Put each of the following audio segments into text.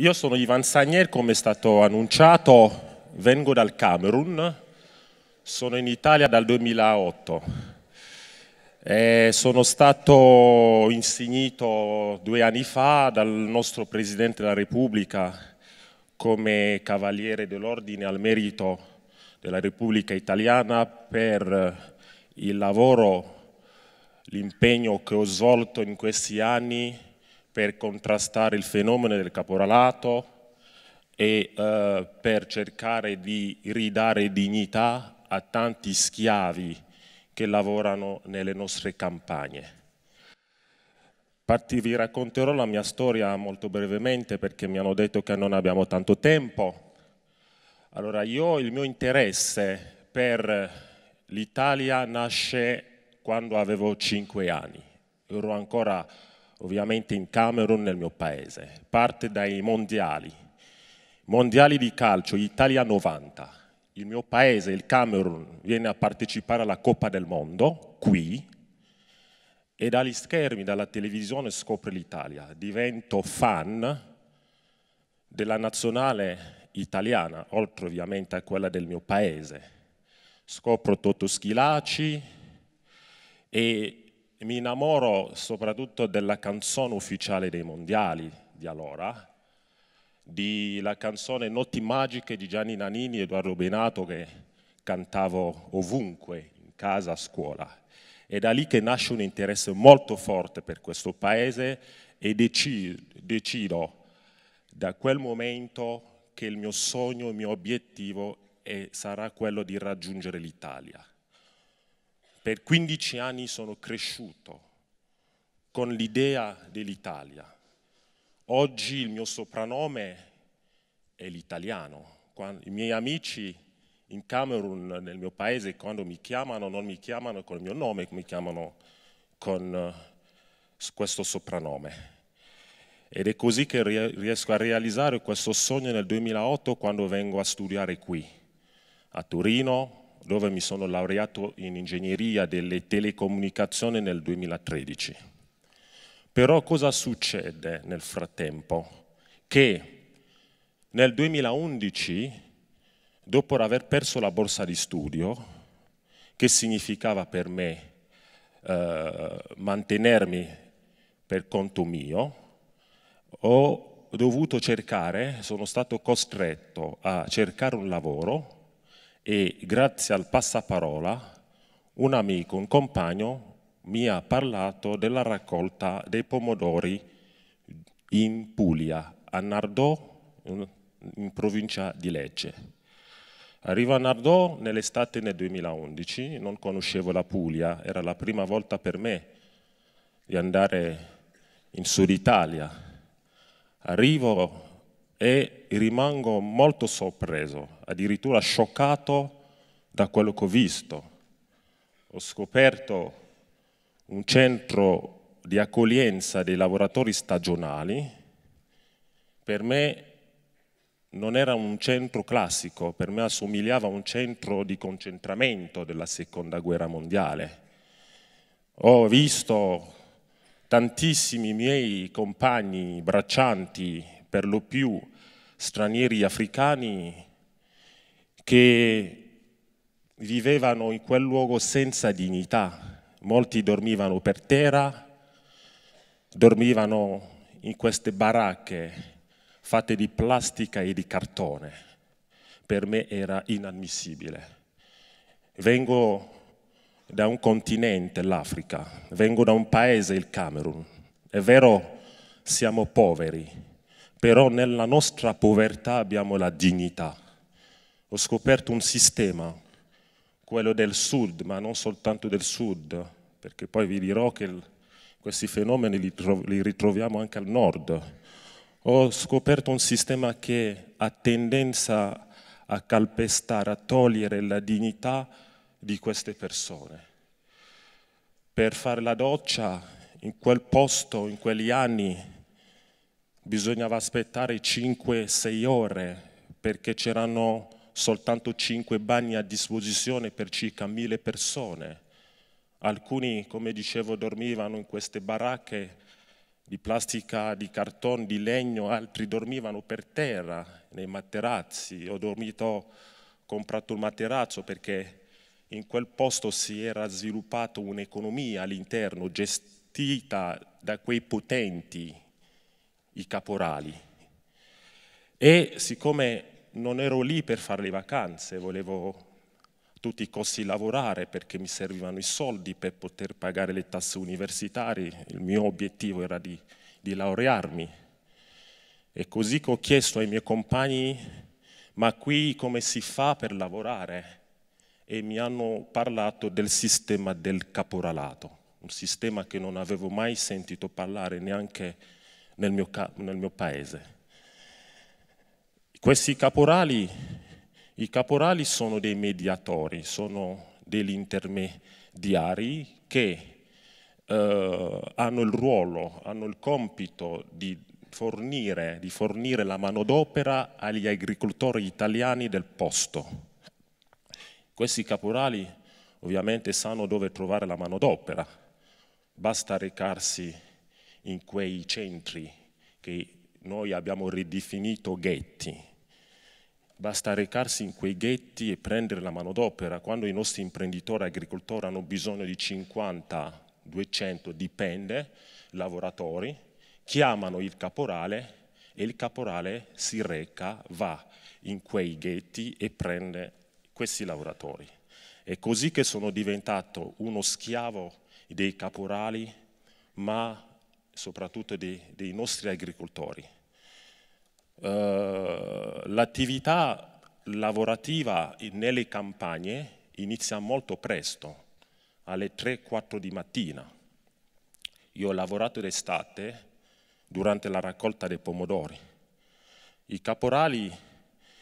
Io sono Ivan Sagnier, come è stato annunciato, vengo dal Camerun, sono in Italia dal 2008. E sono stato insignito due anni fa dal nostro Presidente della Repubblica come Cavaliere dell'Ordine al Merito della Repubblica Italiana per il lavoro, l'impegno che ho svolto in questi anni per contrastare il fenomeno del caporalato e eh, per cercare di ridare dignità a tanti schiavi che lavorano nelle nostre campagne. Parti, vi racconterò la mia storia molto brevemente perché mi hanno detto che non abbiamo tanto tempo. Allora io il mio interesse per l'Italia nasce quando avevo 5 anni, ero ancora ovviamente in Camerun, nel mio paese. Parte dai mondiali, mondiali di calcio, Italia 90. Il mio paese, il Camerun, viene a partecipare alla Coppa del Mondo, qui, e dagli schermi, dalla televisione scopre l'Italia. Divento fan della nazionale italiana, oltre ovviamente a quella del mio paese. Scopro Toto Schilaci e mi innamoro soprattutto della canzone ufficiale dei mondiali di allora, della canzone Notti Magiche di Gianni Nanini e Edoardo Benato che cantavo ovunque, in casa, a scuola. È da lì che nasce un interesse molto forte per questo paese e decido, decido da quel momento che il mio sogno, il mio obiettivo è, sarà quello di raggiungere l'Italia. Per 15 anni sono cresciuto con l'idea dell'Italia. Oggi il mio soprannome è l'italiano. I miei amici in Camerun, nel mio paese, quando mi chiamano, non mi chiamano con il mio nome, mi chiamano con questo soprannome. Ed è così che riesco a realizzare questo sogno nel 2008 quando vengo a studiare qui, a Torino, dove mi sono laureato in ingegneria delle telecomunicazioni nel 2013. Però cosa succede nel frattempo? Che nel 2011, dopo aver perso la borsa di studio, che significava per me eh, mantenermi per conto mio, ho dovuto cercare, sono stato costretto a cercare un lavoro e grazie al passaparola un amico, un compagno, mi ha parlato della raccolta dei pomodori in Puglia, a Nardò, in provincia di Lecce. Arrivo a Nardò nell'estate del 2011, non conoscevo la Puglia, era la prima volta per me di andare in Sud Italia. Arrivo e rimango molto sorpreso, addirittura scioccato da quello che ho visto. Ho scoperto un centro di accoglienza dei lavoratori stagionali. Per me non era un centro classico, per me assomigliava a un centro di concentramento della seconda guerra mondiale. Ho visto tantissimi miei compagni braccianti per lo più stranieri africani che vivevano in quel luogo senza dignità. Molti dormivano per terra, dormivano in queste baracche fatte di plastica e di cartone. Per me era inammissibile. Vengo da un continente, l'Africa, vengo da un paese, il Camerun. È vero, siamo poveri, però nella nostra povertà abbiamo la dignità. Ho scoperto un sistema, quello del sud, ma non soltanto del sud, perché poi vi dirò che questi fenomeni li, ritroviamo anche al nord. Ho scoperto un sistema che ha tendenza a calpestare, a togliere la dignità di queste persone. Per fare la doccia in quel posto, in quegli anni, bisognava aspettare 5-6 ore perché c'erano soltanto 5 bagni a disposizione per circa 1000 persone. Alcuni, come dicevo, dormivano in queste baracche di plastica, di cartone, di legno, altri dormivano per terra, nei materazzi. Ho dormito, ho comprato il materazzo perché in quel posto si era sviluppata un'economia all'interno gestita da quei potenti i caporali. E siccome non ero lì per fare le vacanze, volevo a tutti i costi lavorare perché mi servivano i soldi per poter pagare le tasse universitarie, il mio obiettivo era di, di laurearmi. E così che ho chiesto ai miei compagni, ma qui come si fa per lavorare? E mi hanno parlato del sistema del caporalato, un sistema che non avevo mai sentito parlare neanche di nel mio, nel mio paese. Questi caporali, i caporali sono dei mediatori, sono degli intermediari che eh, hanno il ruolo, hanno il compito di fornire, di fornire la manodopera agli agricoltori italiani del posto. Questi caporali ovviamente sanno dove trovare la manodopera, basta recarsi in quei centri che noi abbiamo ridefinito ghetti. Basta recarsi in quei ghetti e prendere la manodopera. Quando i nostri imprenditori agricoltori hanno bisogno di 50, 200, dipende, lavoratori, chiamano il caporale e il caporale si reca, va in quei ghetti e prende questi lavoratori. È così che sono diventato uno schiavo dei caporali, ma soprattutto dei, dei nostri agricoltori. Uh, l'attività lavorativa nelle campagne inizia molto presto, alle 3-4 di mattina. Io ho lavorato d'estate durante la raccolta dei pomodori. I caporali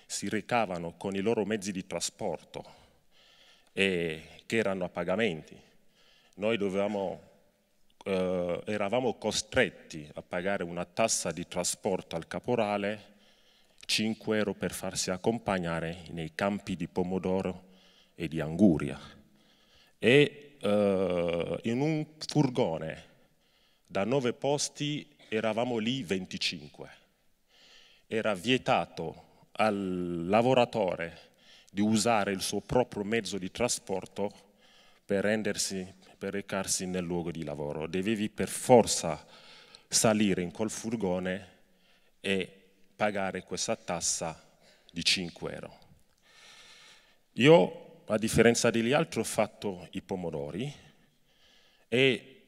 si recavano con i loro mezzi di trasporto e, eh, che erano a pagamenti. Noi dovevamo eh, eravamo costretti a pagare una tassa di trasporto al caporale 5 euro per farsi accompagnare nei campi di pomodoro e di anguria. E eh, in un furgone da 9 posti eravamo lì 25. Era vietato al lavoratore di usare il suo proprio mezzo di trasporto per rendersi per recarsi nel luogo di lavoro, dovevi per forza salire in quel furgone e pagare questa tassa di 5 euro. Io, a differenza degli altri, ho fatto i pomodori e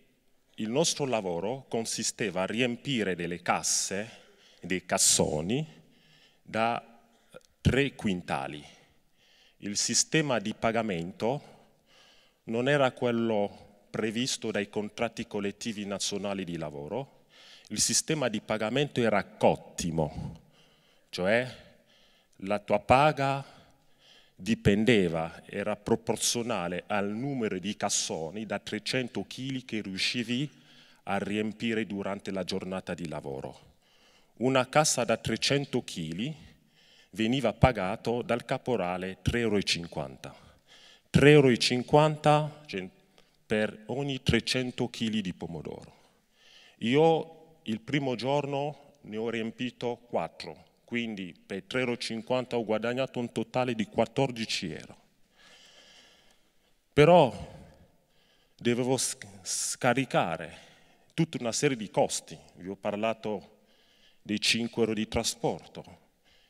il nostro lavoro consisteva a riempire delle casse, dei cassoni, da tre quintali. Il sistema di pagamento non era quello previsto dai contratti collettivi nazionali di lavoro, il sistema di pagamento era cottimo, cioè la tua paga dipendeva, era proporzionale al numero di cassoni da 300 kg che riuscivi a riempire durante la giornata di lavoro. Una cassa da 300 kg veniva pagato dal caporale 3,50 euro. 3,50 euro per ogni 300 kg di pomodoro. Io il primo giorno ne ho riempito 4, quindi per 3,50 euro ho guadagnato un totale di 14 euro. Però dovevo scaricare tutta una serie di costi, vi ho parlato dei 5 euro di trasporto.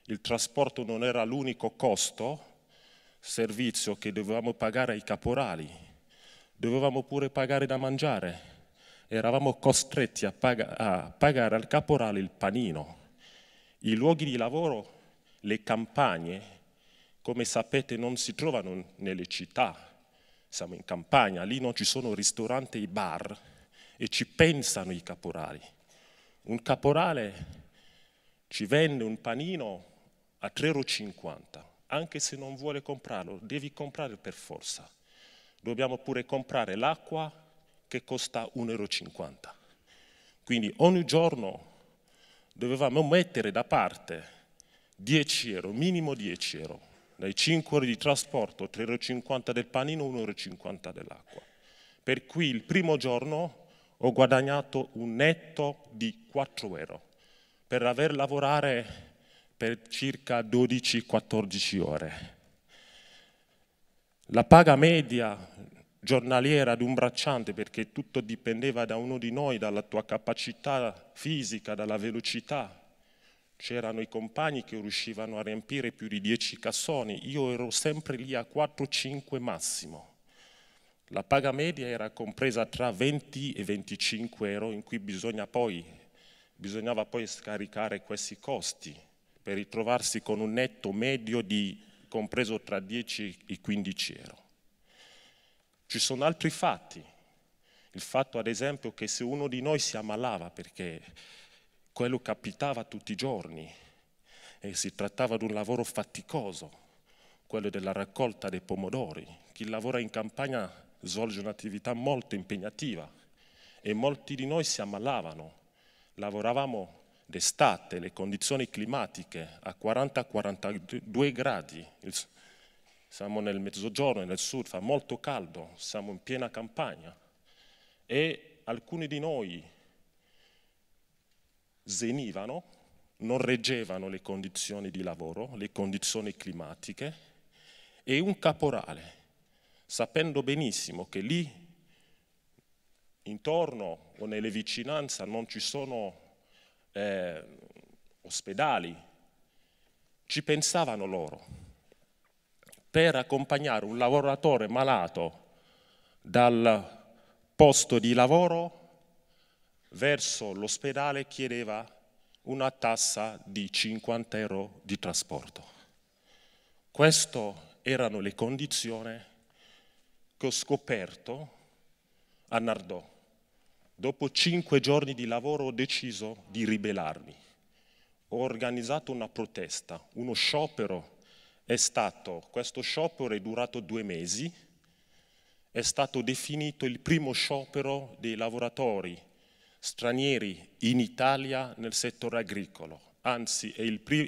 Il trasporto non era l'unico costo, servizio che dovevamo pagare ai caporali, dovevamo pure pagare da mangiare. Eravamo costretti a, pag a pagare al caporale il panino. I luoghi di lavoro, le campagne, come sapete non si trovano nelle città, siamo in campagna, lì non ci sono ristoranti e bar e ci pensano i caporali. Un caporale ci vende un panino a 3,50 euro, anche se non vuole comprarlo, devi comprare per forza dobbiamo pure comprare l'acqua che costa 1,50 euro. Quindi ogni giorno dovevamo mettere da parte 10 euro, minimo 10 euro, dai 5 ore di trasporto, 3,50 euro del panino, 1,50 euro dell'acqua. Per cui il primo giorno ho guadagnato un netto di 4 euro per aver lavorato per circa 12-14 ore. La paga media giornaliera di un bracciante, perché tutto dipendeva da uno di noi, dalla tua capacità fisica, dalla velocità. C'erano i compagni che riuscivano a riempire più di 10 cassoni, io ero sempre lì a 4-5 massimo. La paga media era compresa tra 20 e 25 euro in cui bisogna poi, bisognava poi scaricare questi costi per ritrovarsi con un netto medio di compreso tra 10 e 15 euro. Ci sono altri fatti, il fatto ad esempio che se uno di noi si ammalava perché quello capitava tutti i giorni e si trattava di un lavoro faticoso, quello della raccolta dei pomodori, chi lavora in campagna svolge un'attività molto impegnativa e molti di noi si ammalavano, lavoravamo d'estate le condizioni climatiche a 40-42 gradi, siamo nel mezzogiorno, nel sud, fa molto caldo, siamo in piena campagna e alcuni di noi zenivano, non reggevano le condizioni di lavoro, le condizioni climatiche e un caporale, sapendo benissimo che lì intorno o nelle vicinanze non ci sono eh, ospedali, ci pensavano loro per accompagnare un lavoratore malato dal posto di lavoro verso l'ospedale chiedeva una tassa di 50 euro di trasporto. Queste erano le condizioni che ho scoperto a Nardò. Dopo cinque giorni di lavoro ho deciso di ribellarmi. Ho organizzato una protesta, uno sciopero. È stato, questo sciopero è durato due mesi, è stato definito il primo sciopero dei lavoratori stranieri in Italia nel settore agricolo. Anzi,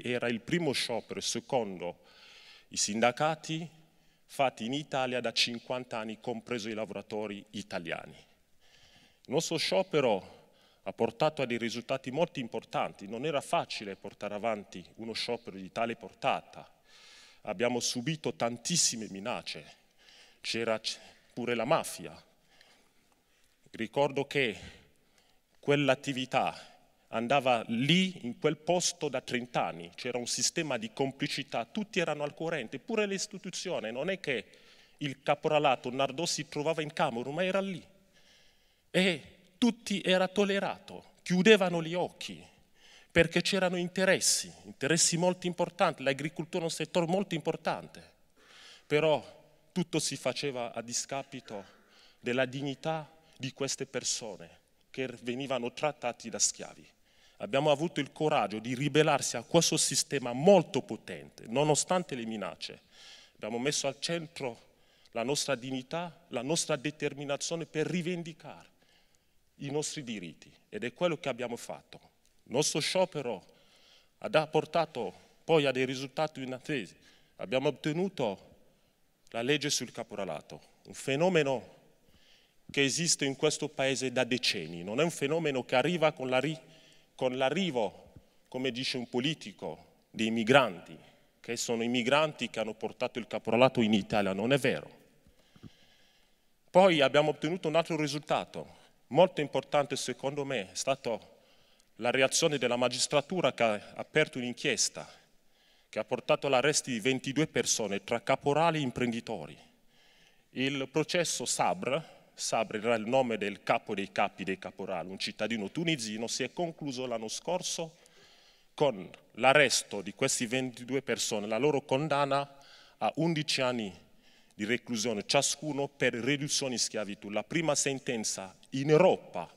era il primo sciopero, secondo i sindacati, fatti in Italia da 50 anni, compreso i lavoratori italiani. Il nostro sciopero ha portato a dei risultati molto importanti. Non era facile portare avanti uno sciopero di tale portata. Abbiamo subito tantissime minacce. C'era pure la mafia. Ricordo che quell'attività andava lì, in quel posto, da 30 anni. C'era un sistema di complicità, tutti erano al corrente, pure l'istituzione. Non è che il caporalato Nardò si trovava in Camerun, ma era lì e tutti era tollerato, chiudevano gli occhi perché c'erano interessi, interessi molto importanti, l'agricoltura è un settore molto importante, però tutto si faceva a discapito della dignità di queste persone che venivano trattati da schiavi. Abbiamo avuto il coraggio di ribellarsi a questo sistema molto potente, nonostante le minacce. Abbiamo messo al centro la nostra dignità, la nostra determinazione per rivendicare i nostri diritti ed è quello che abbiamo fatto. Il nostro sciopero ha portato poi a dei risultati inattesi. Abbiamo ottenuto la legge sul caporalato, un fenomeno che esiste in questo paese da decenni, non è un fenomeno che arriva con, l'arrivo, come dice un politico, dei migranti, che sono i migranti che hanno portato il caporalato in Italia, non è vero. Poi abbiamo ottenuto un altro risultato, molto importante secondo me è stata la reazione della magistratura che ha aperto un'inchiesta che ha portato all'arresto di 22 persone tra caporali e imprenditori. Il processo Sabr, Sabr era il nome del capo dei capi dei caporali, un cittadino tunisino, si è concluso l'anno scorso con l'arresto di queste 22 persone, la loro condanna a 11 anni di reclusione ciascuno per riduzione in schiavitù. La prima sentenza in Europa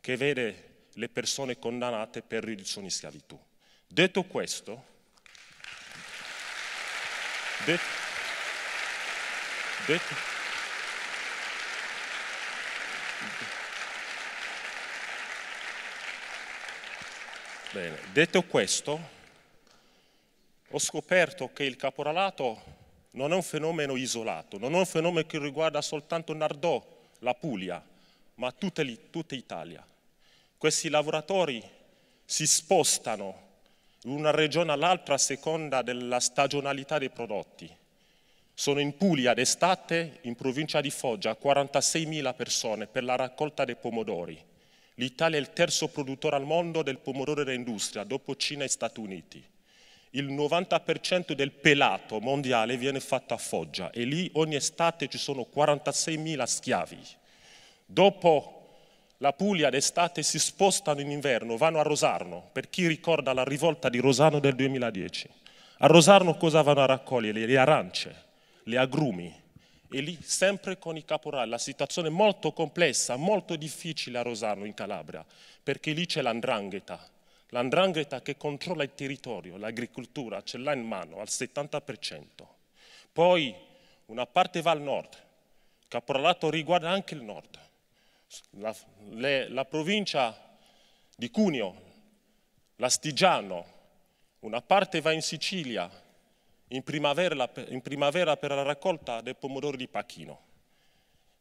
che vede le persone condannate per riduzione in schiavitù. Detto questo, det, det, bene, detto questo, ho scoperto che il caporalato non è un fenomeno isolato, non è un fenomeno che riguarda soltanto Nardò, la Puglia, ma tutta, tutta Italia. Questi lavoratori si spostano da una regione all'altra a seconda della stagionalità dei prodotti. Sono in Puglia d'estate, in provincia di Foggia, 46.000 persone per la raccolta dei pomodori. L'Italia è il terzo produttore al mondo del pomodoro dell'industria, dopo Cina e Stati Uniti. Il 90% del pelato mondiale viene fatto a Foggia e lì ogni estate ci sono 46.000 schiavi dopo la Puglia d'estate si spostano in inverno, vanno a Rosarno, per chi ricorda la rivolta di Rosarno del 2010. A Rosarno cosa vanno a raccogliere? Le arance, le agrumi. E lì sempre con i caporali, la situazione è molto complessa, molto difficile a Rosarno in Calabria, perché lì c'è l'andrangheta, l'andrangheta che controlla il territorio, l'agricoltura, ce l'ha in mano al 70%. Poi una parte va al nord, il caporalato riguarda anche il nord, la, le, la provincia di Cuneo, l'Astigiano, una parte va in Sicilia in primavera, in primavera per la raccolta del pomodoro di Pachino.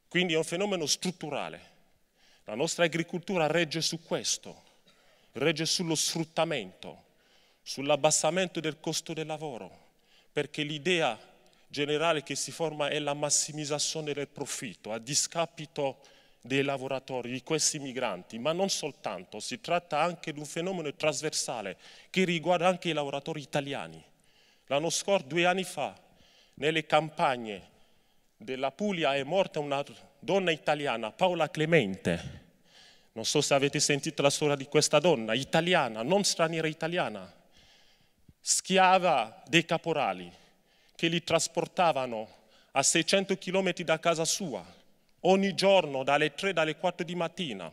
Quindi è un fenomeno strutturale. La nostra agricoltura regge su questo, regge sullo sfruttamento, sull'abbassamento del costo del lavoro, perché l'idea generale che si forma è la massimizzazione del profitto a discapito dei lavoratori, di questi migranti, ma non soltanto, si tratta anche di un fenomeno trasversale che riguarda anche i lavoratori italiani. L'anno scorso, due anni fa, nelle campagne della Puglia è morta una donna italiana, Paola Clemente. Non so se avete sentito la storia di questa donna, italiana, non straniera italiana, schiava dei caporali che li trasportavano a 600 km da casa sua Ogni giorno dalle 3 alle 4 di mattina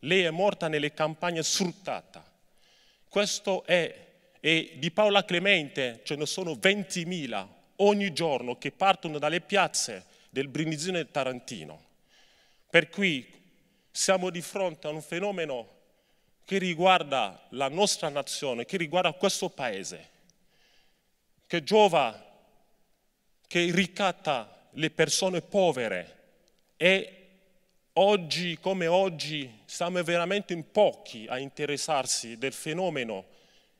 lei è morta nelle campagne sfruttata. Questo è, e di Paola Clemente ce ne sono 20.000 ogni giorno che partono dalle piazze del Brindisino e del Tarantino. Per cui siamo di fronte a un fenomeno che riguarda la nostra nazione, che riguarda questo paese, che giova, che ricatta le persone povere, e oggi come oggi siamo veramente in pochi a interessarsi del fenomeno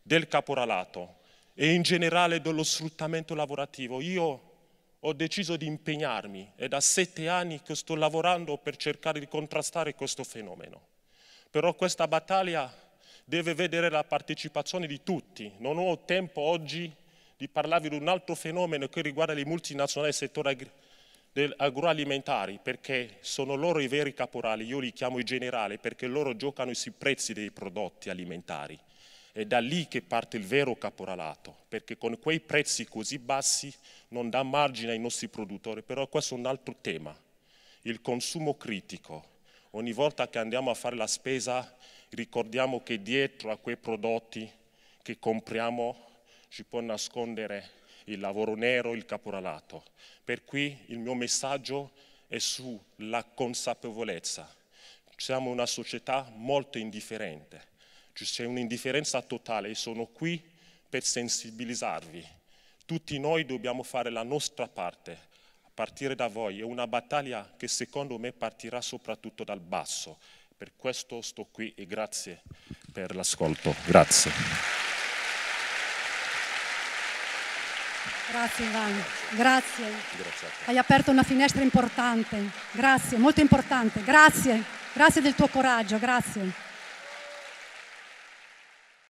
del caporalato e in generale dello sfruttamento lavorativo. Io ho deciso di impegnarmi, è da sette anni che sto lavorando per cercare di contrastare questo fenomeno. Però questa battaglia deve vedere la partecipazione di tutti. Non ho tempo oggi di parlarvi di un altro fenomeno che riguarda le multinazionali del settore agroalimentari perché sono loro i veri caporali, io li chiamo i generali perché loro giocano sui prezzi dei prodotti alimentari. È da lì che parte il vero caporalato, perché con quei prezzi così bassi non dà margine ai nostri produttori, però questo è un altro tema, il consumo critico. Ogni volta che andiamo a fare la spesa ricordiamo che dietro a quei prodotti che compriamo ci può nascondere il lavoro nero, il caporalato. Per cui il mio messaggio è sulla consapevolezza. Siamo una società molto indifferente, c'è un'indifferenza totale e sono qui per sensibilizzarvi. Tutti noi dobbiamo fare la nostra parte, partire da voi. È una battaglia che secondo me partirà soprattutto dal basso. Per questo sto qui e grazie per l'ascolto. Grazie. Grazie Ivano, grazie. grazie Hai aperto una finestra importante, grazie, molto importante, grazie, grazie del tuo coraggio, grazie.